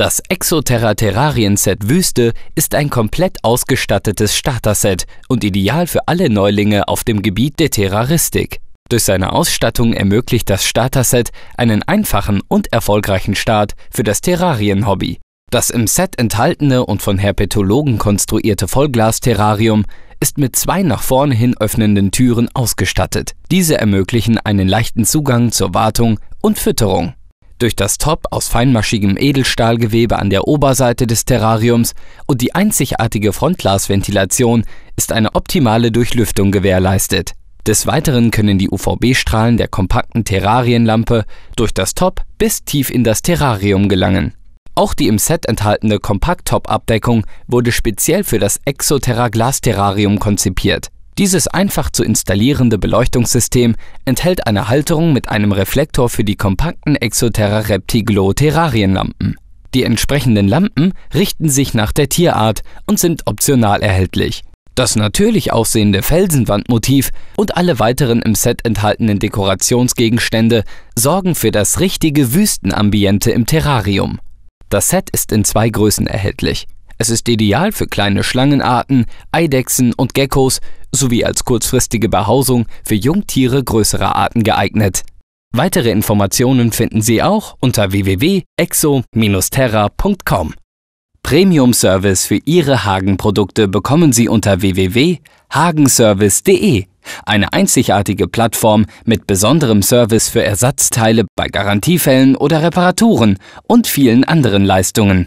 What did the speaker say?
Das Exoterra Terrarien Set Wüste ist ein komplett ausgestattetes Starter-Set und ideal für alle Neulinge auf dem Gebiet der Terraristik. Durch seine Ausstattung ermöglicht das Starter-Set einen einfachen und erfolgreichen Start für das Terrarien-Hobby. Das im Set enthaltene und von Herpetologen konstruierte Vollglas-Terrarium ist mit zwei nach vorne hin öffnenden Türen ausgestattet. Diese ermöglichen einen leichten Zugang zur Wartung und Fütterung. Durch das Top aus feinmaschigem Edelstahlgewebe an der Oberseite des Terrariums und die einzigartige Frontglasventilation ist eine optimale Durchlüftung gewährleistet. Des Weiteren können die UVB-Strahlen der kompakten Terrarienlampe durch das Top bis tief in das Terrarium gelangen. Auch die im Set enthaltene Kompakt-Top-Abdeckung wurde speziell für das Exoterra glas terrarium konzipiert. Dieses einfach zu installierende Beleuchtungssystem enthält eine Halterung mit einem Reflektor für die kompakten Exoterra reptiglo Terrarienlampen. Die entsprechenden Lampen richten sich nach der Tierart und sind optional erhältlich. Das natürlich aussehende Felsenwandmotiv und alle weiteren im Set enthaltenen Dekorationsgegenstände sorgen für das richtige Wüstenambiente im Terrarium. Das Set ist in zwei Größen erhältlich. Es ist ideal für kleine Schlangenarten, Eidechsen und Geckos sowie als kurzfristige Behausung für Jungtiere größerer Arten geeignet. Weitere Informationen finden Sie auch unter www.exo-terra.com. Premium Service für Ihre Hagenprodukte bekommen Sie unter www.hagenservice.de, eine einzigartige Plattform mit besonderem Service für Ersatzteile bei Garantiefällen oder Reparaturen und vielen anderen Leistungen.